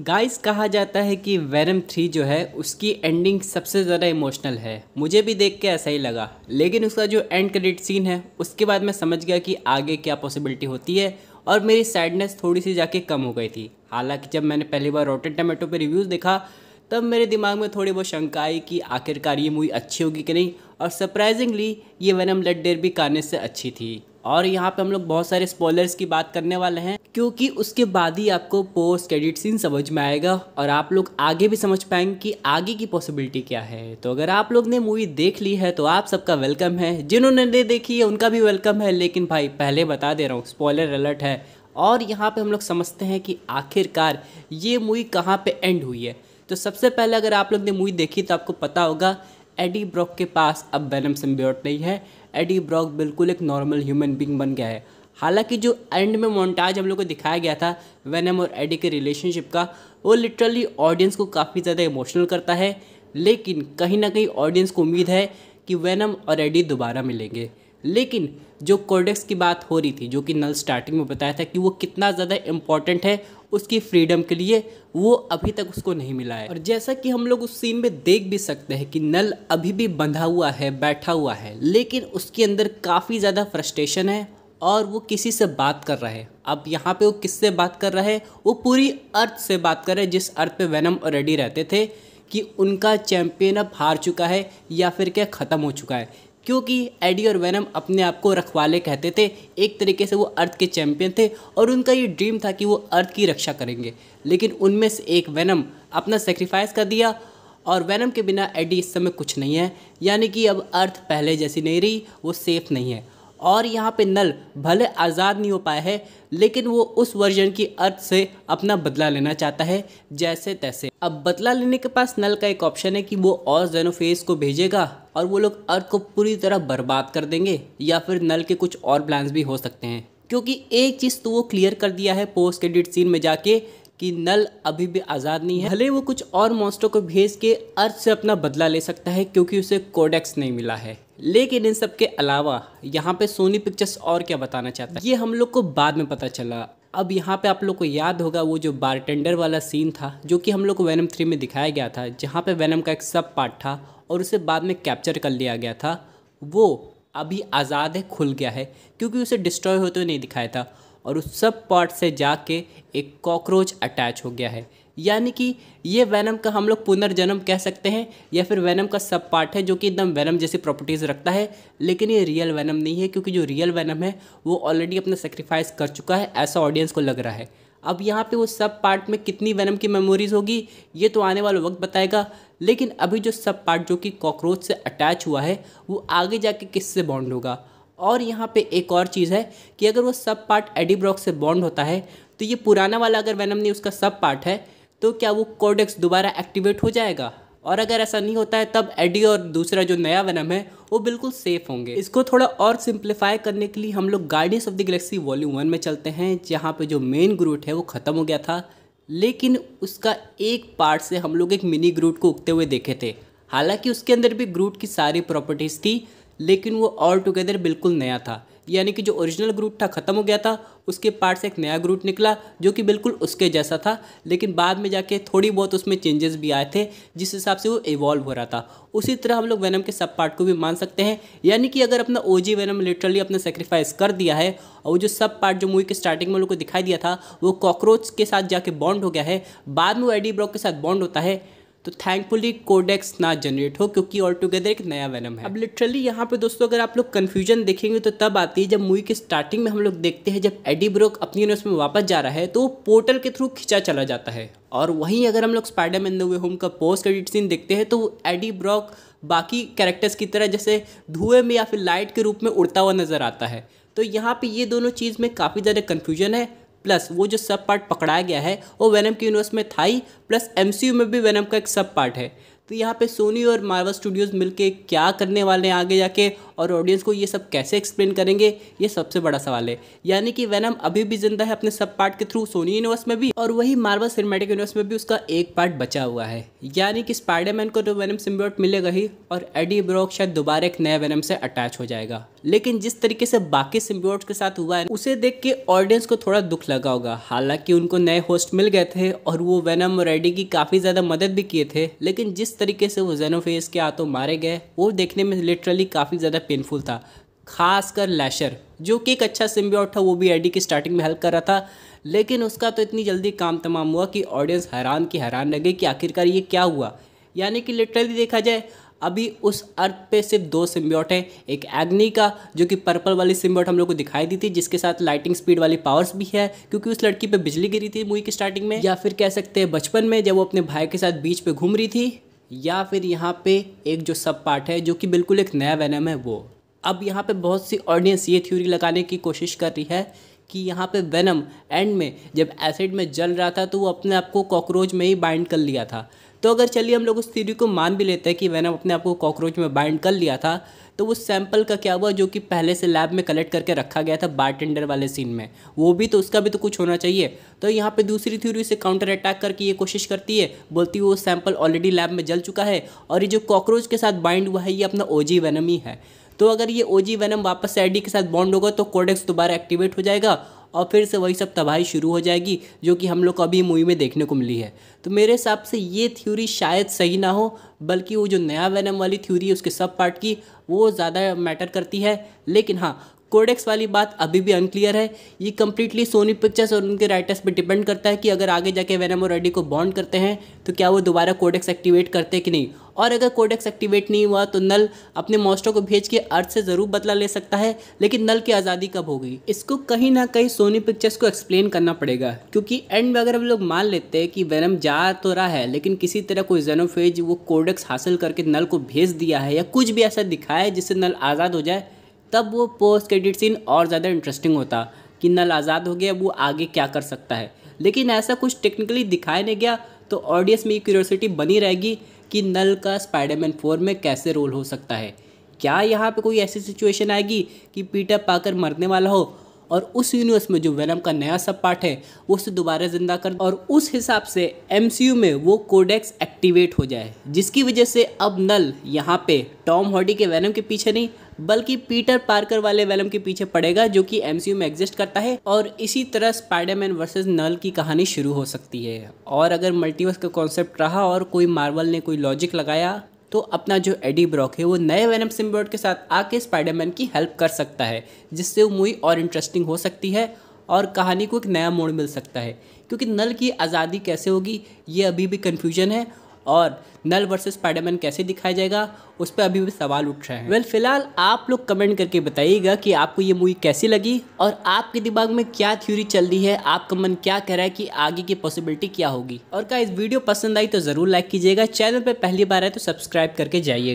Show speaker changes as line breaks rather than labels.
guys कहा जाता है कि वैरम थ्री जो है उसकी एंडिंग सबसे ज़्यादा इमोशनल है मुझे भी देख के ऐसा ही लगा लेकिन उसका जो एंड क्रेडिट सीन है उसके बाद मैं समझ गया कि आगे क्या पॉसिबिलिटी होती है और मेरी सैडनेस थोड़ी सी जाके कम हो गई थी हालांकि जब मैंने पहली बार रोटेड टमेटो पर रिव्यूज़ देखा तब मेरे दिमाग में थोड़ी बहुत शंका आई कि आखिरकार ये मूवी अच्छी होगी कि नहीं और सरप्राइजिंगली ये वैनम लेट डेर भी कहने से अच्छी थी और यहाँ पे हम लोग बहुत सारे स्पॉयलर्स की बात करने वाले हैं क्योंकि उसके बाद ही आपको पोस्ट क्रेडिट सीन समझ में आएगा और आप लोग आगे भी समझ पाएंगे कि आगे की पॉसिबिलिटी क्या है तो अगर आप लोग ने मूवी देख ली है तो आप सबका वेलकम है जिन्होंने नहीं देखी है उनका भी वेलकम है लेकिन भाई पहले बता दे रहा हूँ स्पॉयलर अलर्ट है और यहाँ पे हम लोग समझते हैं कि आखिरकार ये मूवी कहाँ पर एंड हुई है तो सबसे पहले अगर आप लोग ने मूवी देखी तो आपको पता होगा एडी ब्रॉक के पास अब बैनम सिम्बियोट नहीं है एडी ब्रॉक बिल्कुल एक नॉर्मल ह्यूमन बींग बन गया है हालांकि जो एंड में मोन्टाज हम लोग को दिखाया गया था वैनम और एडी के रिलेशनशिप का वो लिटरली ऑडियंस को काफ़ी ज़्यादा इमोशनल करता है लेकिन कहीं ना कहीं ऑडियंस को उम्मीद है कि वैनम और एडी दोबारा मिलेंगे लेकिन जो कोडेक्स की बात हो रही थी जो कि नल स्टार्टिंग में बताया था कि वो कितना ज़्यादा इम्पॉर्टेंट है उसकी फ्रीडम के लिए वो अभी तक उसको नहीं मिला है और जैसा कि हम लोग उस सीन में देख भी सकते हैं कि नल अभी भी बंधा हुआ है बैठा हुआ है लेकिन उसके अंदर काफ़ी ज़्यादा फ्रस्ट्रेशन है और वो किसी से बात कर रहा है अब यहाँ पे वो किससे बात कर रहा है वो पूरी अर्थ से बात कर रहे हैं जिस अर्थ पे वैनम ऑलरेडी रहते थे कि उनका चैम्पियन अब हार चुका है या फिर क्या ख़त्म हो चुका है क्योंकि एडी और वैनम अपने आप को रखवाले कहते थे एक तरीके से वो अर्थ के चैंपियन थे और उनका ये ड्रीम था कि वो अर्थ की रक्षा करेंगे लेकिन उनमें से एक वैनम अपना सेक्रीफाइस कर दिया और वैनम के बिना एडी इस समय कुछ नहीं है यानी कि अब अर्थ पहले जैसी नहीं रही वो सेफ नहीं है और यहाँ पे नल भले आज़ाद नहीं हो पाया है लेकिन वो उस वर्जन की अर्थ से अपना बदला लेना चाहता है जैसे तैसे अब बदला लेने के पास नल का एक ऑप्शन है कि वो और जेनोफेस को भेजेगा और वो लोग अर्थ को पूरी तरह बर्बाद कर देंगे या फिर नल के कुछ और प्लान्स भी हो सकते हैं क्योंकि एक चीज़ तो वो क्लियर कर दिया है पोस्ट क्रेडिट सीन में जाके कि नल अभी भी आज़ाद नहीं है भले वो कुछ और मॉन्स्टरों को भेज के अर्थ से अपना बदला ले सकता है क्योंकि उसे कोडेक्स नहीं मिला है लेकिन इन सब के अलावा यहाँ पे सोनी पिक्चर्स और क्या बताना चाहता है ये हम लोग को बाद में पता चला अब यहाँ पे आप लोग को याद होगा वो जो बारटेंडर वाला सीन था जो कि हम लोग को वैनम थ्री में दिखाया गया था जहाँ पे वैनम का एक सब पार्ट था और उसे बाद में कैप्चर कर लिया गया था वो अभी आज़ाद है खुल गया है क्योंकि उसे डिस्ट्रॉय होते हुए नहीं दिखाया था और उस सब पार्ट से जाके एक कॉकरोच अटैच हो गया है यानी कि ये वैनम का हम लोग पुनर्जन्म कह सकते हैं या फिर वैनम का सब पार्ट है जो कि एकदम वैनम जैसी प्रॉपर्टीज़ रखता है लेकिन ये रियल वैनम नहीं है क्योंकि जो रियल वैनम है वो ऑलरेडी अपना सेक्रीफाइस कर चुका है ऐसा ऑडियंस को लग रहा है अब यहाँ पे वो सब पार्ट में कितनी वैनम की मेमोरीज़ होगी ये तो आने वाला वक्त बताएगा लेकिन अभी जो सब पार्ट जो कि कॉकरोच से अटैच हुआ है वो आगे जाके किससे बॉन्ड होगा और यहाँ पे एक और चीज़ है कि अगर वो सब पार्ट एडिब्रॉक से बॉन्ड होता है तो ये पुराना वाला अगर वैनम नहीं उसका सब पार्ट है तो क्या वो कोडेक्स दोबारा एक्टिवेट हो जाएगा और अगर ऐसा नहीं होता है तब एडी और दूसरा जो नया वनम है वो बिल्कुल सेफ होंगे इसको थोड़ा और सिंप्लीफाई करने के लिए हम लोग Guardians of the Galaxy volume one में चलते हैं जहाँ पे जो मेन ग्रूट है वो ख़त्म हो गया था लेकिन उसका एक पार्ट से हम लोग एक मिनी ग्रूट को उगते हुए देखे थे हालांकि उसके अंदर भी ग्रूट की सारी प्रॉपर्टीज़ थी लेकिन वो ऑल टुगेदर बिल्कुल नया था यानी कि जो ओरिजिनल ग्रूट था ख़त्म हो गया था उसके पार्ट से एक नया ग्रूट निकला जो कि बिल्कुल उसके जैसा था लेकिन बाद में जाके थोड़ी बहुत उसमें चेंजेस भी आए थे जिस हिसाब से वो इवॉल्व हो रहा था उसी तरह हम लोग वैनम के सब पार्ट को भी मान सकते हैं यानी कि अगर अपना ओ जी वैनम लिटरली अपना सेक्रीफाइस कर दिया है और वो जो सब पार्ट जो मूवी के स्टार्टिंग में लोग को दिखाई दिया था वो कॉकरोच के साथ जाके बॉन्ड हो गया है बाद में वो एडी ब्रॉक के साथ बॉन्ड होता है तो थैंकफुली कोडेक्स ना जनरेट हो क्योंकि ऑल टुगेदर एक नया वैनम है अब लिटरली यहाँ पे दोस्तों अगर आप लोग कन्फ्यूजन देखेंगे तो तब आती है जब मूवी के स्टार्टिंग में हम लोग देखते हैं जब एडी ब्रोक अपनी यूनिवर्स में वापस जा रहा है तो वो पोर्टल के थ्रू खींचा चला जाता है और वहीं अगर हम लोग स्पाइडरमैन द वे होम का पोस्ट क्रेडिट सीन देखते हैं तो वो एडी ब्रॉक बाकी कैरेक्टर्स की तरह जैसे धुएं में या फिर लाइट के रूप में उड़ता हुआ नज़र आता है तो यहाँ पे ये दोनों चीज़ में काफ़ी ज़्यादा कन्फ्यूजन है प्लस वो जो सब पार्ट पकड़ाया गया है वो वेनम के यूनिवर्स में था ही प्लस एम में भी वेनम का एक सब पार्ट है तो यहाँ पे सोनी और मार्वल स्टूडियोज़ मिलके क्या करने वाले हैं आगे जाके और ऑडियंस को ये सब कैसे एक्सप्लेन करेंगे ये सबसे बड़ा सवाल है यानी कि वैनम अभी भी जिंदा है अपने सब पार्ट के थ्रू सोनी यूनिवर्स में भी और वही मार्वल सिनेमेटिक यूनिवर्स में भी उसका एक पार्ट बचा हुआ है यानी कि स्पाइडरमैन को तो वैनम सिम्बोट मिलेगा ही और एडी ब्रॉक शायद दोबारा एक नया वैनम से अटैच हो जाएगा लेकिन जिस तरीके से बाकी सिम्बियोट्स के साथ हुआ है उसे देख के ऑडियंस को थोड़ा दुख लगा होगा हालांकि उनको नए होस्ट मिल गए थे और वो वेनम रेडी की काफ़ी ज़्यादा मदद भी किए थे लेकिन जिस तरीके से वो जेनोफेस के हाथों मारे गए वो देखने में लिटरली काफ़ी ज़्यादा पेनफुल था खासकर लैशर जो कि एक अच्छा सिम्बियोट था वो भी एडी की स्टार्टिंग में हेल्प कर रहा था लेकिन उसका तो इतनी जल्दी काम तमाम हुआ कि ऑडियंस हैरान की हैरान लगे कि आखिरकार ये क्या हुआ यानी कि लिटरली देखा जाए अभी उस अर्थ पे सिर्फ दो सिम्बियोट हैं एक एग्नी का जो कि पर्पल वाली सिम्बियोट हम लोग को दिखाई दी थी जिसके साथ लाइटिंग स्पीड वाली पावर्स भी है क्योंकि उस लड़की पे बिजली गिरी थी मूवी की स्टार्टिंग में या फिर कह सकते हैं बचपन में जब वो अपने भाई के साथ बीच पे घूम रही थी या फिर यहाँ पे एक जो सब पार्ट है जो कि बिल्कुल एक नया वैनम है वो अब यहाँ पे बहुत सी ऑडियंस ये थ्योरी लगाने की कोशिश कर रही है कि यहाँ पे वेनम एंड में जब एसिड में जल रहा था तो वो अपने आप को कॉकरोच में ही बाइंड कर लिया था तो अगर चलिए हम लोग उस थीरी को मान भी लेते हैं कि वैनम अपने आप को कॉकरोच में बाइंड कर लिया था तो उस सैंपल का क्या हुआ जो कि पहले से लैब में कलेक्ट करके रखा गया था बार वाले सीन में वो भी तो उसका भी तो कुछ होना चाहिए तो यहाँ पे दूसरी थ्यूरी से काउंटर अटैक करके ये कोशिश करती है बोलती है वो सैंपल ऑलरेडी लैब में जल चुका है और ये जो कॉकरोच के साथ बाइंड हुआ है ये अपना ओजी वैनम ही है तो अगर ये ओजी वैनम वापस से आईडी के साथ बॉन्ड होगा तो कोडेक्स दोबारा एक्टिवेट हो जाएगा और फिर से वही सब तबाही शुरू हो जाएगी जो कि हम लोग को अभी मूवी में देखने को मिली है तो मेरे हिसाब से ये थ्योरी शायद सही ना हो बल्कि वो जो नया वैनम वाली थ्योरी है उसके सब पार्ट की वो ज़्यादा मैटर करती है लेकिन हाँ कोडेक्स वाली बात अभी भी अनक्लियर है ये कम्प्लीटली सोनी पिक्चर्स और उनके राइटर्स पे डिपेंड करता है कि अगर आगे जाके वैनम और रेडी को बॉन्ड करते हैं तो क्या वो दोबारा कोडेक्स एक्टिवेट करते कि नहीं और अगर कोडेक्स एक्टिवेट नहीं हुआ तो नल अपने मॉस्टर को भेज के अर्थ से ज़रूर बदला ले सकता है लेकिन नल की आज़ादी कब होगी इसको कहीं ना कहीं सोनी पिक्चर्स को एक्सप्लेन करना पड़ेगा क्योंकि एंड में अगर हम लोग मान लेते हैं कि वेनम जा तो रहा है लेकिन किसी तरह कोई जेनोफेज वो कोडेक्स हासिल करके नल को भेज दिया है या कुछ भी ऐसा दिखाया है जिससे नल आज़ाद हो जाए तब वो पोस्ट क्रेडिट सीन और ज़्यादा इंटरेस्टिंग होता कि नल आज़ाद हो गया वो आगे क्या कर सकता है लेकिन ऐसा कुछ टेक्निकली दिखाया नहीं गया तो ऑडियंस में ये क्यूरियोसिटी बनी रहेगी कि नल का स्पाइडरमैन फोर में कैसे रोल हो सकता है क्या यहाँ पे कोई ऐसी सिचुएशन आएगी कि पीटर पाकर मरने वाला हो और उस यूनिवर्स में जो वेनम का नया सब पार्ट है उसे दोबारा ज़िंदा कर और उस हिसाब से एम में वो कोडेक्स एक्टिवेट हो जाए जिसकी वजह से अब नल यहाँ पे टॉम हॉडी के वेनम के पीछे नहीं बल्कि पीटर पार्कर वाले वेलम के पीछे पड़ेगा जो कि एमसीयू में एग्जिस्ट करता है और इसी तरह स्पाइडरमैन वर्सेस नल की कहानी शुरू हो सकती है और अगर मल्टीवर्स का कॉन्सेप्ट रहा और कोई मार्वल ने कोई लॉजिक लगाया तो अपना जो एडी ब्रॉक है वो नए वेनम सिम्बोर्ड के साथ आके स्पाइडरमैन की हेल्प कर सकता है जिससे वो मूवी और इंटरेस्टिंग हो सकती है और कहानी को एक नया मोड़ मिल सकता है क्योंकि नल की आज़ादी कैसे होगी ये अभी भी कन्फ्यूजन है और नल वर्सेस स्पाइडरमैन कैसे दिखाया जाएगा उस पर अभी भी सवाल उठ रहे हैं वेल well, फिलहाल आप लोग कमेंट करके बताइएगा कि आपको ये मूवी कैसी लगी और आपके दिमाग में क्या थ्योरी चल रही है आपका मन क्या कह रहा है कि आगे की पॉसिबिलिटी क्या होगी और क्या इस वीडियो पसंद आई तो ज़रूर लाइक कीजिएगा चैनल पर पहली बार आए तो सब्सक्राइब करके जाइए